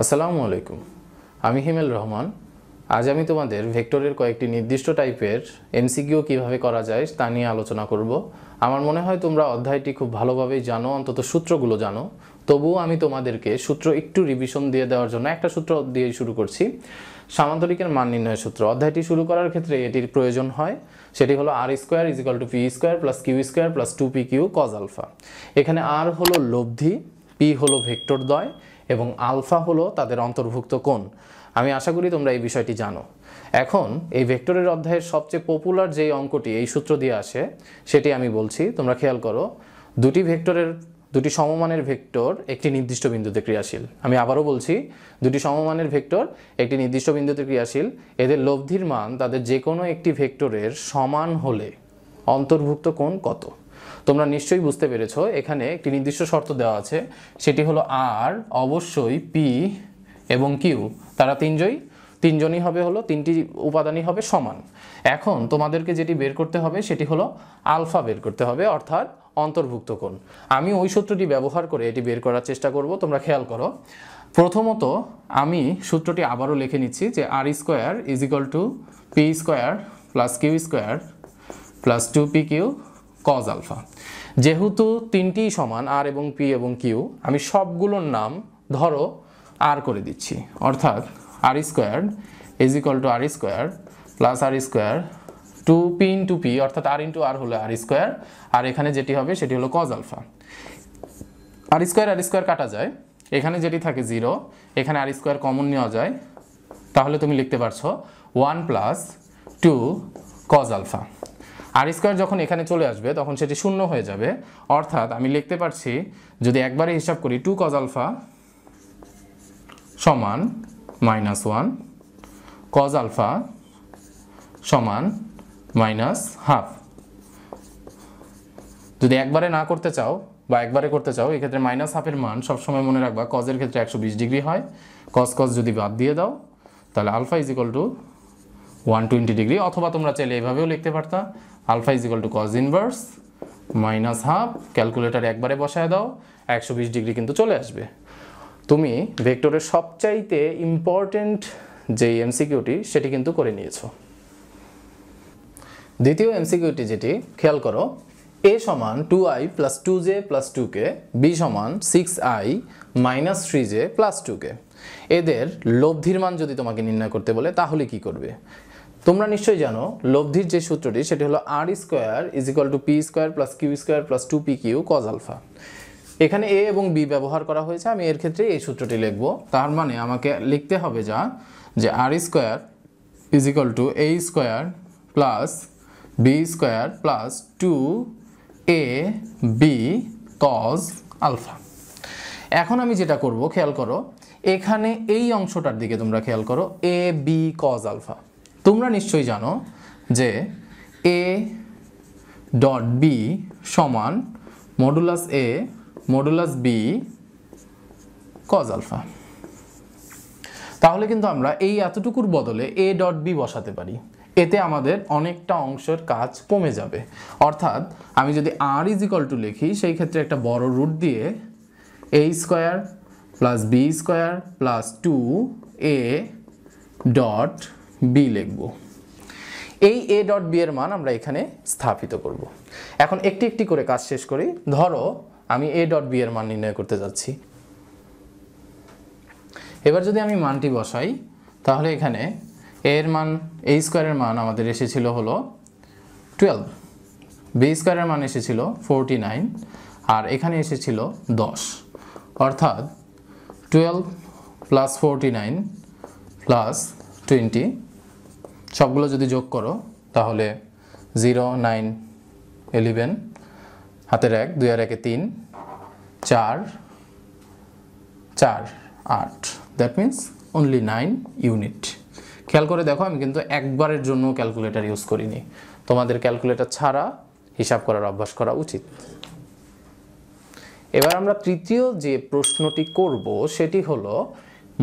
আসসালামু আলাইকুম আমি হিমেল রহমান আজ আমি তোমাদের ভেক্টরের কয়েকটি নির্দিষ্ট টাইপের এমসিকিউ কিভাবে করা যায় তা নিয়ে আলোচনা করব আমার মনে হয় তোমরা অধ্যায়টি খুব ভালোভাবেই জানো অন্তত সূত্রগুলো জানো তবুও আমি তোমাদেরকে সূত্র একটু রিভিশন দিয়ে দেওয়ার জন্য একটা সূত্র দিয়ে শুরু করছি সামান্তরিকের মান নির্ণয়ের সূত্র অধ্যায়টি শুরু করার ক্ষেত্রে এটির প্রয়োজন হয় সেটি হলো R square is to P square plus Q square plus two P Q cos alpha এখানে আর হলো লব্ধি পি হলো ভেক্টর দয় এবং আলফা হলো তাদের অন্তর্ভুক্ত কোণ আমি আশা করি তোমরা এই বিষয়টি জানো এখন এই ভেক্টরের অধ্যায়ের সবচেয়ে পপুলার যেই অঙ্কটি এই সূত্র দিয়ে আসে সেটি আমি বলছি তোমরা খেয়াল করো দুটি ভেক্টরের দুটি সমমানের ভেক্টর একটি নির্দিষ্ট বিন্দুতে ক্রিয়াশীল আমি আবারও বলছি দুটি সমমানের ভেক্টর একটি নির্দিষ্ট বিন্দুতে ক্রিয়াশীল এদের লব্ধির মান তাদের যে কোনো একটি ভেক্টরের সমান হলে অন্তর্ভুক্ত কোণ কত তোমরা নিশ্চয়ই বুঝতে পেরেছ এখানে একটি নির্দিষ্ট শর্ত দেওয়া আছে সেটি হলো আর অবশ্যই পি এবং কিউ তারা তিনজনই তিনজনই হবে হলো তিনটি উপাদানই হবে সমান এখন তোমাদেরকে যেটি বের করতে হবে সেটি হলো আলফা বের করতে হবে অর্থাৎ অন্তর্ভুক্ত কোণ আমি ওই সূত্রটি ব্যবহার করে এটি বের করার চেষ্টা করব তোমরা খেয়াল করো প্রথমত আমি সূত্রটি আবারও লিখে নিচ্ছি যে R square is to P square plus Q square plus two P Q cos alpha যেহেতু তিনটি সমান আর এবং পি এবং কিউ আমি সবগুলোর নাম ধরো আর করে দিচ্ছি অর্থাৎ R square is equal to R square plus R square two P into P অর্থাৎ আর ইন্টু আর হলো আর স্কোয়ার আর এখানে যেটি হবে সেটি হলো cos alpha R square R square কাটা যায় এখানে যেটি থাকে জিরো এখানে আর স্কোয়ার কমন নেওয়া যায় তাহলে তুমি লিখতে পারছো one plus two cos alpha R square যখন এখানে চলে আসবে তখন সেটি শূন্য হয়ে যাবে অর্থাৎ আমি লিখতে পারছি যদি একবারে হিসাব করি টু কজ আলফা সমান মাইনাস ওয়ান কজ আলফা সমান মাইনাস হাফ যদি একবারে না করতে চাও বা একবারে করতে চাও এক্ষেত্রে মাইনাস হাফের মান সবসময় মনে রাখবা কজের ক্ষেত্রে একশো বিশ ডিগ্রি হয় কজ কজ যদি বাদ দিয়ে দাও তাহলে alpha is equal to one twenty degree অথবা তোমরা চাইলে এভাবেও লিখতে পারতা alpha is equal to cos inverse minus half calculator একবারে বসায় দাও একশো বিশ ডিগ্রি কিন্তু চলে আসবে তুমি ভেক্টরের সবচাইতে ইম্পর্টেন্ট যে এমসিকিউটি সেটি কিন্তু করে নিয়েছো দ্বিতীয় এমসিকিউটি যেটি খেয়াল করো এ সমান two I plus two J plus two K B সমান six I minus three J plus two K এদের লব্ধির মান যদি তোমাকে নির্ণয় করতে বলে তাহলে কি করবে তোমরা নিশ্চয়ই জানো লব্ধির যে সূত্রটি সেটি হলো R square is equal to P square plus Q square plus two P Q cos alpha এখানে এ এবং বি ব্যবহার করা হয়েছে আমি এর ক্ষেত্রে এই সূত্রটি লিখব তার মানে আমাকে লিখতে হবে যা যে R square is equal to A square plus B square plus two A B cos alpha এখন আমি যেটা করব খেয়াল করো এখানে এই অংশটার দিকে তোমরা খেয়াল করো এ বি কজ আলফা তোমরা নিশ্চয়ই জানো যে এ ডট বি সমান modulus A modulus B cos alpha তাহলে কিন্তু আমরা এই এতটুকুর বদলে এ ডট বি বসাতে পারি এতে আমাদের অনেকটা অংশের কাজ কমে যাবে অর্থাৎ আমি যদি আর ইজ ইকল টু লিখি সেই ক্ষেত্রে একটা বড় রুট দিয়ে A square plus B square plus two A dot B লিখব এই এ ডট বি এর মান আমরা এখানে স্থাপিত করব। এখন একটি একটি করে কাজ শেষ করি ধরো আমি এ ডট বি এর মান নির্ণয় করতে যাচ্ছি এবার যদি আমি মানটি বসাই তাহলে এখানে এর মান এই স্কোয়ারের মান আমাদের এসেছিল হলো টুয়েলভ বি স্কোয়ারের মান এসেছিল ফোরটি নাইন আর এখানে এসেছিল দশ অর্থাৎ twelve plus forty nine plus twenty সবগুলো যদি যোগ করো তাহলে জিরো নাইন এলিভেন হাতের এক দুই আর একে তিন চার চার আট that means only nine unit খেয়াল করে দেখো আমি কিন্তু একবারের জন্য ক্যালকুলেটার ইউজ করিনি তোমাদের ক্যালকুলেটার ছাড়া হিসাব করার অভ্যাস করা উচিত এবার আমরা তৃতীয় যে প্রশ্নটি করব সেটি হলো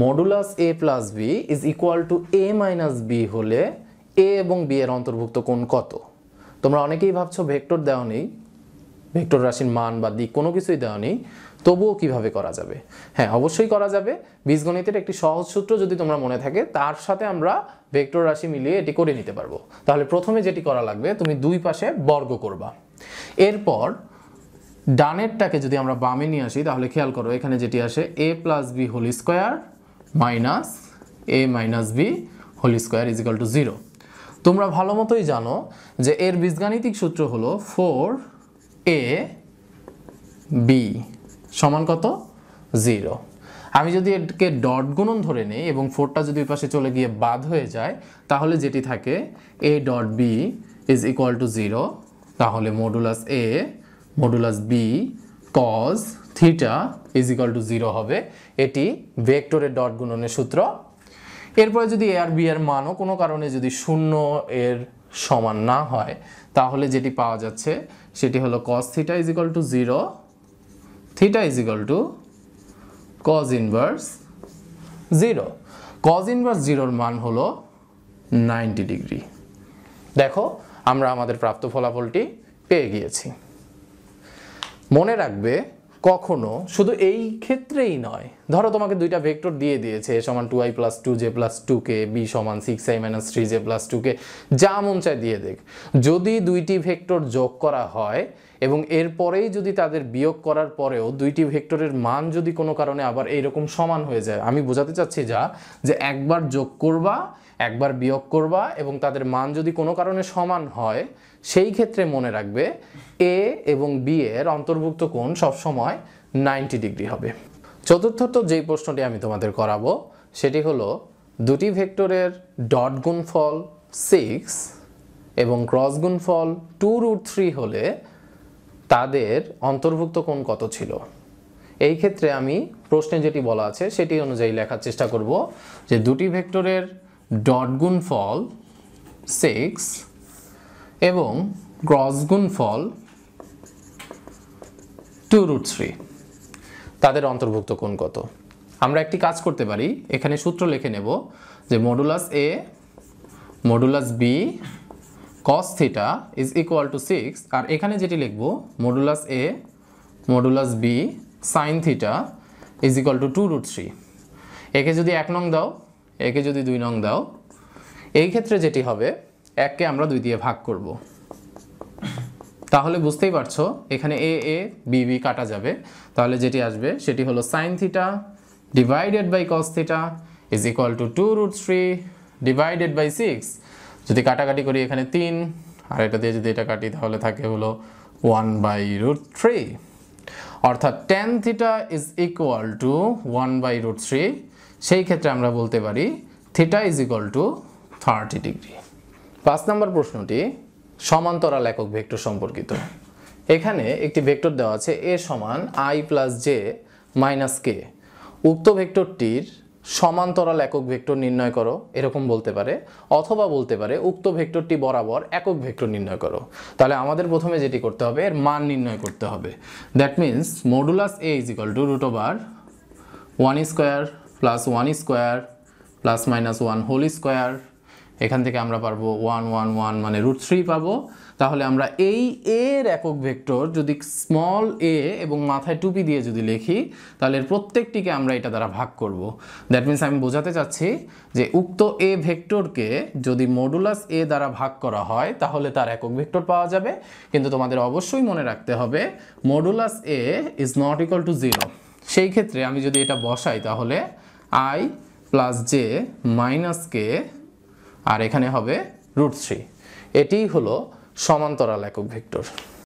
modulus A plus B is equal to A minus B হলে এ এবং বি এর অন্তর্ভুক্ত কোন কত তোমরা অনেকেই ভাবছো ভেক্টর দেওয়া নেই ভেক্টর রাশির মান বা দিক কোনো কিছুই দেওয়া নেই তবুও কিভাবে করা যাবে হ্যাঁ অবশ্যই করা যাবে বীজগণিতের একটি সহজ সূত্র যদি তোমরা মনে থাকে তার সাথে আমরা ভেক্টর রাশি মিলিয়ে এটি করে নিতে পারবো তাহলে প্রথমে যেটি করা লাগবে তুমি দুই পাশে বর্গ করবা এরপর ডানেরটাকে যদি আমরা বামে নিয়ে আসি তাহলে খেয়াল করো এখানে যেটি আসে A plus B whole square minus A minus B whole square is equal to zero তোমরা ভালো মতোই জানো যে এর বীজগাণিতিক সূত্র হলো ফোর এ বি সমান কত জিরো আমি যদি এটাকে ডট গুণন ধরে নিই এবং ফোরটা যদি পাশে চলে গিয়ে বাদ হয়ে যায় তাহলে যেটি থাকে A dot B is equal to zero তাহলে modulus A modulus B cos theta is equal to zero হবে এটি ভেক্টরের ডট গুণনের সূত্র এরপরে যদি এ আর বি এর মানও কোনো কারণে যদি শূন্য এর সমান না হয় তাহলে যেটি পাওয়া যাচ্ছে সেটি হলো cos theta is to zero theta is equal to cos inverse zero cos inverse জিরোর মান হলো নাইনটি ডিগ্রি দেখো আমরা আমাদের প্রাপ্ত ফলাফলটি পেয়ে গিয়েছি মনে রাখবে কখনো শুধু এই ক্ষেত্রেই নয় ধরো তোমাকে দুইটা ভেক্টর দিয়ে দিয়েছে এ সমান two I plus two J plus two K B সমান six I minus three J plus two K যা মন চায় দিয়ে দেখ যদি দুইটি ভেক্টর যোগ করা হয় এবং এরপরেই যদি তাদের বিয়োগ করার পরেও দুইটি ভেক্টরের মান যদি কোনো কারণে আবার এইরকম সমান হয়ে যায় আমি বোঝাতে চাচ্ছি যা যে একবার যোগ করবা একবার বিয়োগ করবা এবং তাদের মান যদি কোনো কারণে সমান হয় সেই ক্ষেত্রে মনে রাখবে এ এবং বি এর অন্তর্ভুক্ত কোণ সবসময় নাইনটি ডিগ্রি হবে চতুর্থত যেই প্রশ্নটি আমি তোমাদের করাবো সেটি হলো দুটি ভেক্টরের ডট ফল সিক্স এবং ক্রস ফল টু রুট থ্রি হলে তাদের অন্তর্ভুক্ত কোণ কত ছিল এই ক্ষেত্রে আমি প্রশ্নে যেটি বলা আছে সেটি অনুযায়ী লেখার চেষ্টা করব যে দুটি ভেক্টরের ডট ফল সিক্স এবং গ্রস ফল টু রুট থ্রি তাদের অন্তর্ভুক্ত কোণ কত আমরা একটি কাজ করতে পারি এখানে সূত্র লিখে নেব যে modulus A modulus B cos theta is equal to six আর এখানে যেটি লিখব modulus A modulus B sine theta is equal to two root three একে যদি এক নং দাও একে যদি দুই নং দাও এই ক্ষেত্রে যেটি হবে এককে আমরা দুই দিয়ে ভাগ করব তাহলে বুঝতেই পারছো এখানে এ এ বি বি কাটা যাবে তাহলে যেটি আসবে সেটি হলো sine theta divided by cos theta is equal to two root three divided by six যদি কাটাকাটি করি এখানে তিন আর এটা দিয়ে যদি এটা কাটি তাহলে থাকে হলো ওয়ান বাই রুট থ্রি অর্থাৎ tan theta is equal to one by root three সেই ক্ষেত্রে আমরা বলতে পারি theta is equal to thirty degree পাঁচ নম্বর প্রশ্নটি সমান্তরাল একক ভেক্টর সম্পর্কিত এখানে একটি ভেক্টর দেওয়া আছে এ সমান I plus J minus K উক্ত ভেক্টরটির সমান্তরাল একক ভেক্টর নির্ণয় করো এরকম বলতে পারে অথবা বলতে পারে উক্ত ভেক্টরটি বরাবর একক ভেক্টর নির্ণয় করো তাহলে আমাদের প্রথমে যেটি করতে হবে এর মান নির্ণয় করতে হবে that means modulus A is equal to root over one square plus one square plus minus one whole square এখান থেকে আমরা পারবো ওয়ান ওয়ান ওয়ান মানে রুট থ্রি পাবো তাহলে আমরা এই এর একক ভেক্টর যদি স্মল এ এবং মাথায় টুপি দিয়ে যদি লিখি তাহলে প্রত্যেকটিকে আমরা এটা দ্বারা ভাগ করব দ্যাট মিন্স আমি বোঝাতে চাচ্ছি যে উক্ত এ ভেক্টরকে যদি মডুলাস এ দ্বারা ভাগ করা হয় তাহলে তার একক ভেক্টর পাওয়া যাবে কিন্তু তোমাদের অবশ্যই মনে রাখতে হবে modulus A is not equal to zero সেই ক্ষেত্রে আমি যদি এটা বসাই তাহলে I plus J minus K আর এখানে হবে রুট থ্রি এটি হলো সমান্তরাল একক ভেক্টর